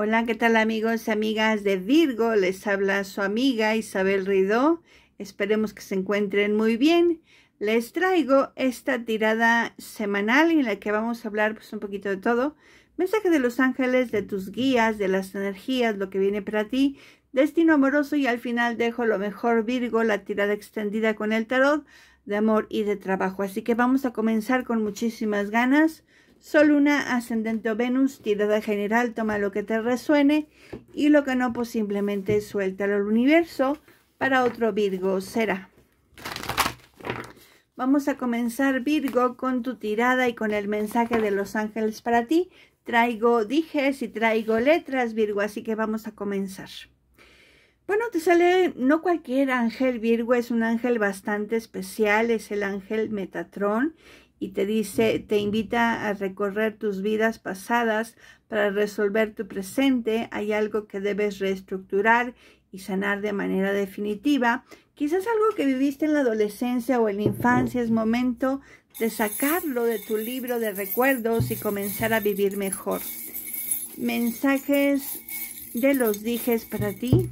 Hola, ¿qué tal amigos y amigas de Virgo? Les habla su amiga Isabel Ridó. Esperemos que se encuentren muy bien. Les traigo esta tirada semanal en la que vamos a hablar pues, un poquito de todo. Mensaje de los ángeles, de tus guías, de las energías, lo que viene para ti. Destino amoroso y al final dejo lo mejor Virgo, la tirada extendida con el tarot de amor y de trabajo. Así que vamos a comenzar con muchísimas ganas. Sol, Luna, ascendente o Venus, tirada general, toma lo que te resuene y lo que no, pues simplemente suéltalo al universo. Para otro Virgo será. Vamos a comenzar Virgo con tu tirada y con el mensaje de los ángeles para ti. Traigo dijes y traigo letras Virgo, así que vamos a comenzar. Bueno, te sale no cualquier ángel Virgo, es un ángel bastante especial, es el ángel Metatrón y te dice, te invita a recorrer tus vidas pasadas para resolver tu presente. Hay algo que debes reestructurar y sanar de manera definitiva. Quizás algo que viviste en la adolescencia o en la infancia es momento de sacarlo de tu libro de recuerdos y comenzar a vivir mejor. Mensajes de los dijes para ti.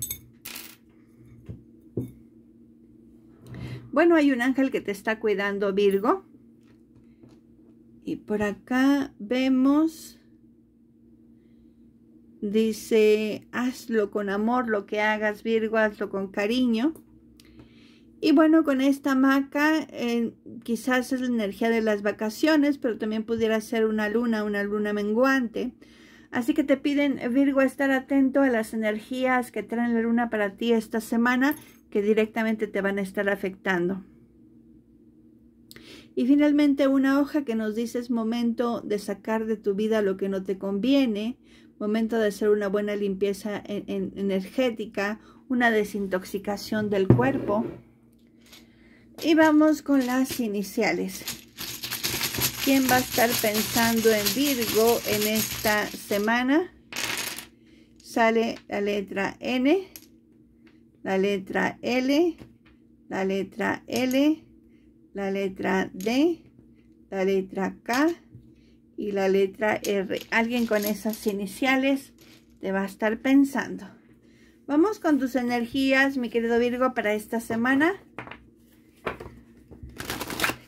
Bueno, hay un ángel que te está cuidando, Virgo por acá vemos, dice, hazlo con amor lo que hagas, Virgo, hazlo con cariño. Y bueno, con esta maca, eh, quizás es la energía de las vacaciones, pero también pudiera ser una luna, una luna menguante. Así que te piden, Virgo, estar atento a las energías que traen la luna para ti esta semana, que directamente te van a estar afectando. Y finalmente una hoja que nos dice es momento de sacar de tu vida lo que no te conviene, momento de hacer una buena limpieza energética, una desintoxicación del cuerpo. Y vamos con las iniciales. ¿Quién va a estar pensando en Virgo en esta semana? Sale la letra N, la letra L, la letra L, la letra D, la letra K y la letra R. Alguien con esas iniciales te va a estar pensando. Vamos con tus energías, mi querido Virgo, para esta semana.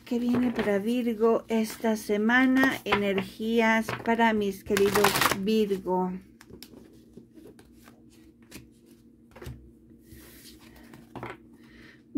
¿Qué viene para Virgo esta semana? Energías para mis queridos Virgo.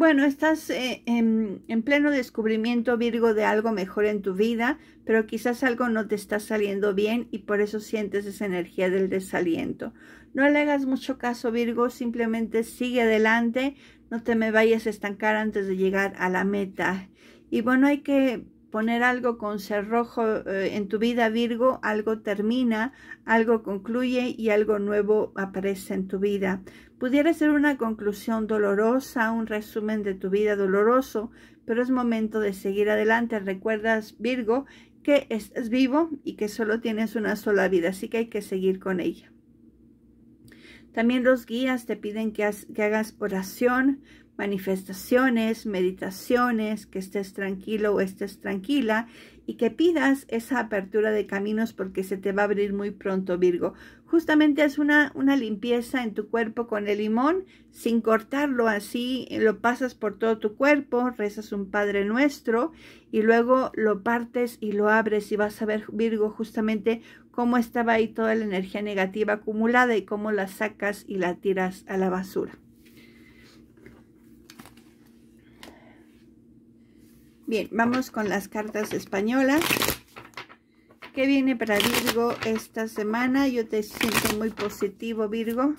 Bueno, estás eh, en, pleno descubrimiento, Virgo, de algo mejor en tu vida, pero quizás algo no te está saliendo bien y por eso sientes esa energía del desaliento. No le hagas mucho caso, Virgo, simplemente sigue adelante, no te me vayas a estancar antes de llegar a la meta. Y bueno, hay que poner algo con cerrojo eh, en tu vida, Virgo, algo termina, algo concluye y algo nuevo aparece en tu vida. Pudiera ser una conclusión dolorosa, un resumen de tu vida doloroso, pero es momento de seguir adelante. Recuerdas, Virgo, que estás vivo y que solo tienes una sola vida, así que hay que seguir con ella. También los guías te piden que, hagas oración, manifestaciones, meditaciones, que estés tranquilo o estés tranquila y que pidas esa apertura de caminos porque se te va a abrir muy pronto, Virgo. Justamente es una, una limpieza en tu cuerpo con el limón, sin cortarlo así, eh, lo pasas por todo tu cuerpo, rezas un Padre Nuestro y luego lo partes y lo abres y vas a ver, Virgo, justamente cómo estaba ahí toda la energía negativa acumulada y cómo la sacas y la tiras a la basura. Bien, vamos con las cartas españolas. ¿Qué viene para Virgo esta semana? Yo te siento muy positivo, Virgo.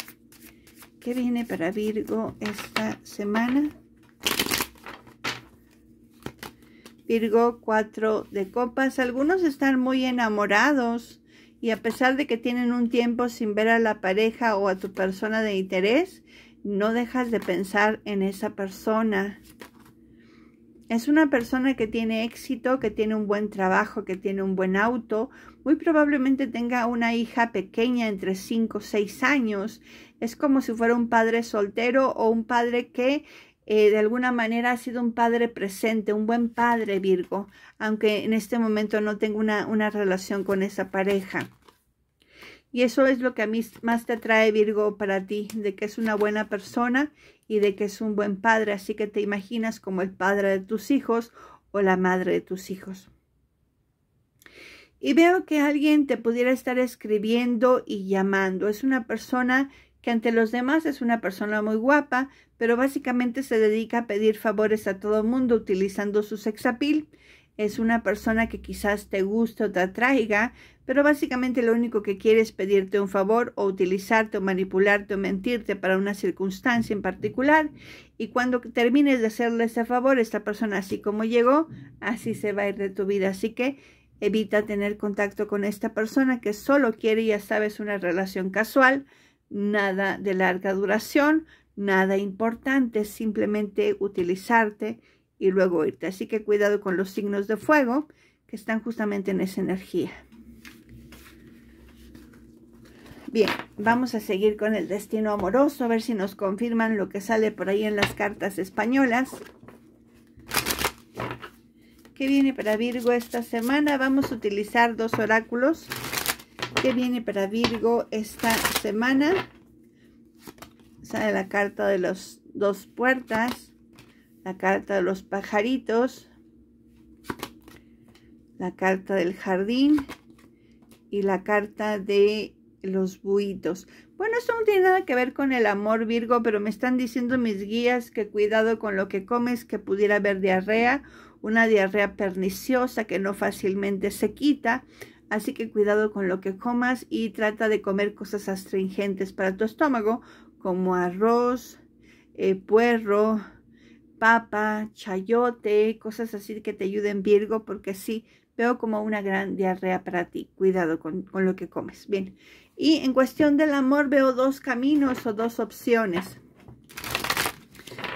¿Qué viene para Virgo esta semana? Virgo cuatro de copas. Algunos están muy enamorados y a pesar de que tienen un tiempo sin ver a la pareja o a tu persona de interés, no dejas de pensar en esa persona. Es una persona que tiene éxito, que tiene un buen trabajo, que tiene un buen auto, muy probablemente tenga una hija pequeña entre 5 o 6 años. Es como si fuera un padre soltero o un padre que eh, de alguna manera ha sido un padre presente, un buen padre Virgo, aunque en este momento no tengo una relación con esa pareja. Y eso es lo que a mí más te atrae Virgo para ti, de que es una buena persona y de que es un buen padre. Así que te imaginas como el padre de tus hijos o la madre de tus hijos. Y veo que alguien te pudiera estar escribiendo y llamando. Es una persona que ante los demás es una persona muy guapa, pero básicamente se dedica a pedir favores a todo el mundo utilizando su sexapil. Es una persona que quizás te guste o te atraiga, pero básicamente lo único que quiere es pedirte un favor o utilizarte o manipularte o mentirte para una circunstancia en particular y cuando termines de hacerle ese favor, esta persona así como llegó, así se va a ir de tu vida. Así que evita tener contacto con esta persona que solo quiere, ya sabes, una relación casual, nada de larga duración, nada importante, simplemente utilizarte y luego irte. Así que cuidado con los signos de fuego que están justamente en esa energía. Bien, vamos a seguir con el destino amoroso, a ver si nos confirman lo que sale por ahí en las cartas españolas. ¿Qué viene para Virgo esta semana? Vamos a utilizar dos oráculos. ¿Qué viene para Virgo esta semana? Sale la carta de las dos puertas, la carta de los pajaritos, la carta del jardín y la carta de los buitos. Bueno, eso no tiene nada que ver con el amor Virgo, pero me están diciendo mis guías que cuidado con lo que comes, que pudiera haber diarrea, una diarrea perniciosa que no fácilmente se quita. Así que cuidado con lo que comas y trata de comer cosas astringentes para tu estómago, como arroz, eh, puerro, papa, chayote, cosas así que te ayuden Virgo, porque sí, veo como una gran diarrea para ti. Cuidado con, con lo que comes. Bien, y en cuestión del amor veo dos caminos o dos opciones.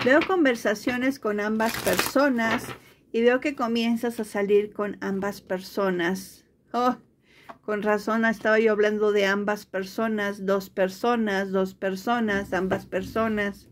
Veo conversaciones con ambas personas y veo que comienzas a salir con ambas personas. Oh, con razón estaba yo hablando de ambas personas, dos personas, dos personas, ambas personas.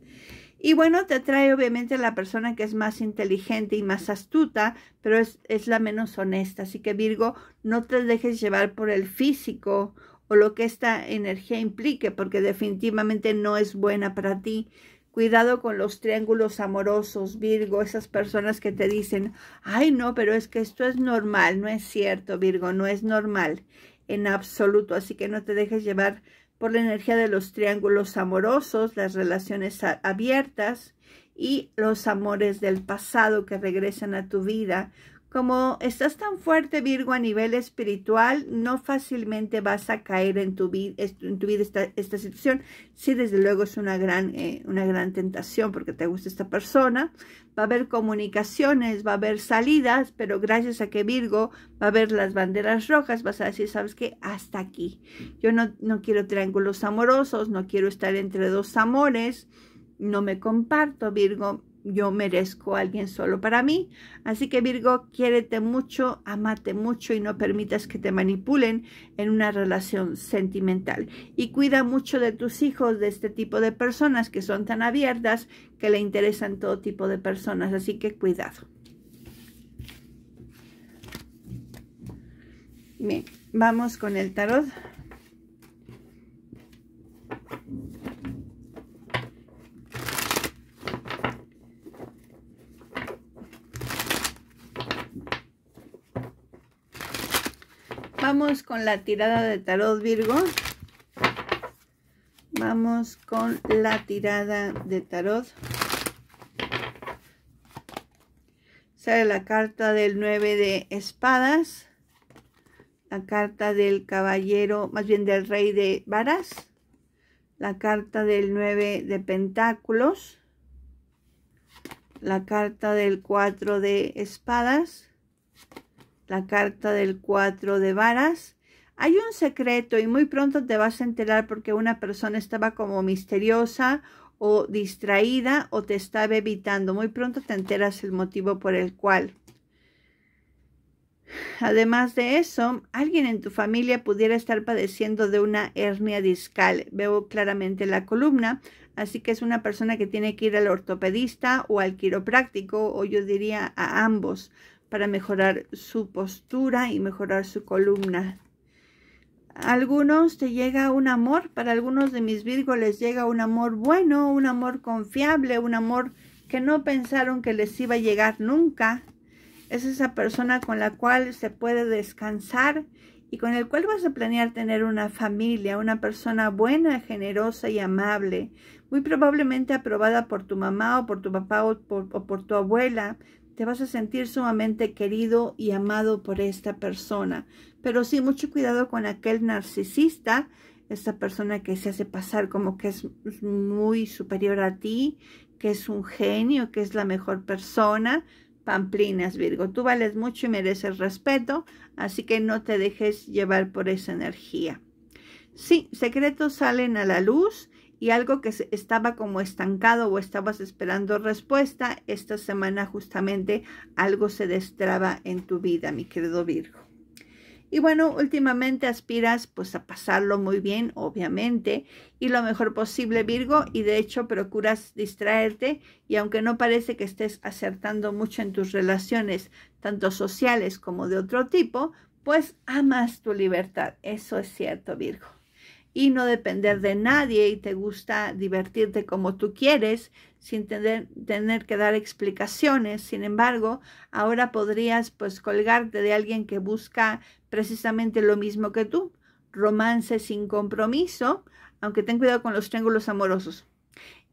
Y bueno, te atrae obviamente la persona que es más inteligente y más astuta, pero es, es, la menos honesta. Así que Virgo, no te dejes llevar por el físico o lo que esta energía implique, porque definitivamente no es buena para ti. Cuidado con los triángulos amorosos, Virgo, esas personas que te dicen, ay no, pero es que esto es normal, no es cierto, Virgo, no es normal en absoluto, así que no te dejes llevar por la energía de los triángulos amorosos, las relaciones abiertas y los amores del pasado que regresan a tu vida como estás tan fuerte, Virgo, a nivel espiritual, no fácilmente vas a caer en tu, vida, en tu vida esta, situación. Sí, desde luego es una gran, eh, una gran tentación porque te gusta esta persona. Va a haber comunicaciones, va a haber salidas, pero gracias a que Virgo va a ver las banderas rojas, vas a decir, ¿sabes qué? Hasta aquí. Yo no, no quiero triángulos amorosos, no quiero estar entre dos amores, no me comparto, Virgo yo merezco a alguien solo para mí. Así que Virgo, quiérete mucho, amate mucho y no permitas que te manipulen en una relación sentimental. Y cuida mucho de tus hijos, de este tipo de personas que son tan abiertas que le interesan todo tipo de personas. Así que cuidado. Bien, vamos con el tarot. con la tirada de tarot Virgo. Vamos con la tirada de tarot. Sale la carta del 9 de espadas. La carta del caballero, más bien del rey de varas. La carta del 9 de pentáculos. La carta del 4 de espadas la carta del 4 de varas. Hay un secreto y muy pronto te vas a enterar porque una persona estaba como misteriosa o distraída o te estaba evitando. Muy pronto te enteras el motivo por el cual. Además de eso, alguien en tu familia pudiera estar padeciendo de una hernia discal. Veo claramente la columna, así que es una persona que tiene que ir al ortopedista o al quiropráctico o yo diría a ambos para mejorar su postura y mejorar su columna. algunos te llega un amor, para algunos de mis vírgoles les llega un amor bueno, un amor confiable, un amor que no pensaron que les iba a llegar nunca. Es esa persona con la cual se puede descansar y con el cual vas a planear tener una familia, una persona buena, generosa y amable, muy probablemente aprobada por tu mamá o por tu papá o por tu abuela, te vas a sentir sumamente querido y amado por esta persona. Pero sí, mucho cuidado con aquel narcisista, esta persona que se hace pasar como que es muy superior a ti, que es un genio, que es la mejor persona. Pamplinas, Virgo, tú vales mucho y mereces respeto, así que no te dejes llevar por esa energía. Sí, secretos salen a la luz y algo que estaba como estancado o estabas esperando respuesta, esta semana justamente algo se destraba en tu vida, mi querido Virgo. Y bueno, últimamente aspiras pues a pasarlo muy bien, obviamente, y lo mejor posible, Virgo, y de hecho procuras distraerte y aunque no parece que estés acertando mucho en tus relaciones, tanto sociales como de otro tipo, pues amas tu libertad. Eso es cierto, Virgo y no depender de nadie y te gusta divertirte como tú quieres sin tener, tener, que dar explicaciones. Sin embargo, ahora podrías pues colgarte de alguien que busca precisamente lo mismo que tú. Romance sin compromiso, aunque ten cuidado con los triángulos amorosos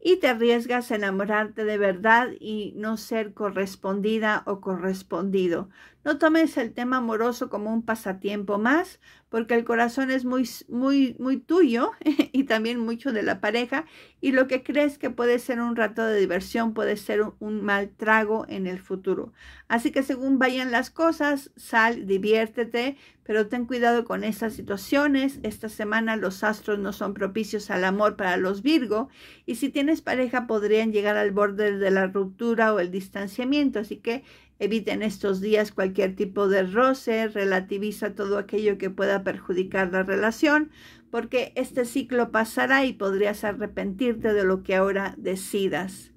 y te arriesgas a enamorarte de verdad y no ser correspondida o correspondido. No tomes el tema amoroso como un pasatiempo más, porque el corazón es muy, muy, muy tuyo y también mucho de la pareja, y lo que crees que puede ser un rato de diversión puede ser un, un mal trago en el futuro. Así que según vayan las cosas, sal, diviértete, pero ten cuidado con estas situaciones. Esta semana los astros no son propicios al amor para los Virgo y si tienes pareja podrían llegar al borde de la ruptura o el distanciamiento, así que eviten estos días cualquier tipo de roce, relativiza todo aquello que pueda perjudicar la relación, porque este ciclo pasará y podrías arrepentirte de lo que ahora decidas.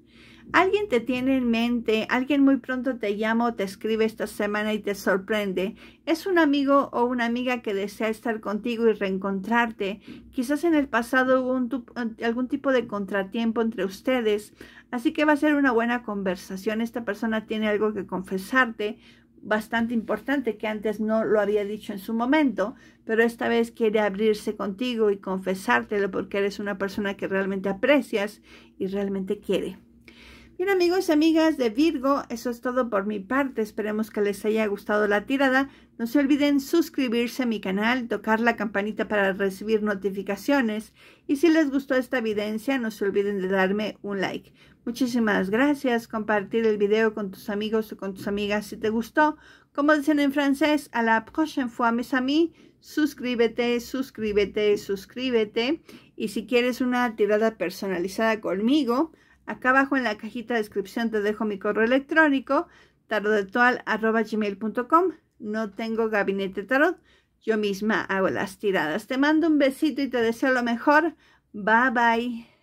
Alguien te tiene en mente, alguien muy pronto te llama o te escribe esta semana y te sorprende. Es un amigo o una amiga que desea estar contigo y reencontrarte. Quizás en el pasado hubo algún tipo de contratiempo entre ustedes, así que va a ser una buena conversación. Esta persona tiene algo que confesarte bastante importante que antes no lo había dicho en su momento, pero esta vez quiere abrirse contigo y confesártelo porque eres una persona que realmente aprecias y realmente quiere. Bien amigos y amigas de Virgo, eso es todo por mi parte, esperemos que les haya gustado la tirada. No se olviden suscribirse a mi canal, tocar la campanita para recibir notificaciones y si les gustó esta evidencia no se olviden de darme un like. Muchísimas gracias, compartir el video con tus amigos o con tus amigas si te gustó. Como dicen en francés, a la prochaine fois mes amis, suscríbete, suscríbete, suscríbete y si quieres una tirada personalizada conmigo, Acá abajo en la cajita de descripción te dejo mi correo electrónico tarotetual.com. No tengo gabinete tarot, yo misma hago las tiradas. Te mando un besito y te deseo lo mejor. Bye bye.